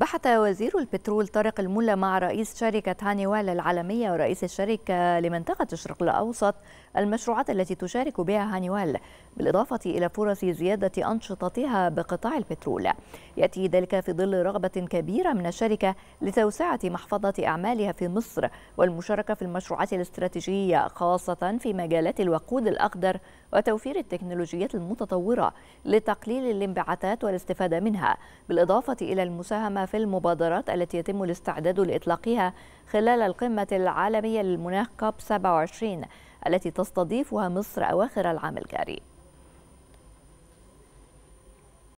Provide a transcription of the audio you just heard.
بحث وزير البترول طارق الملا مع رئيس شركة هانيوال العالمية ورئيس الشركة لمنطقة الشرق الأوسط المشروعات التي تشارك بها هانيوال بالإضافة إلى فرص زيادة أنشطتها بقطاع البترول يأتي ذلك في ظل رغبة كبيرة من الشركة لتوسعة محفظة أعمالها في مصر والمشاركة في المشروعات الاستراتيجية خاصة في مجالات الوقود الأخضر وتوفير التكنولوجيات المتطورة لتقليل الانبعاثات والاستفادة منها بالإضافة إلى المساهمة في المبادرات التي يتم الاستعداد لإطلاقها خلال القمة العالمية للمناخ كوب 27 التي تستضيفها مصر أواخر العام الجاري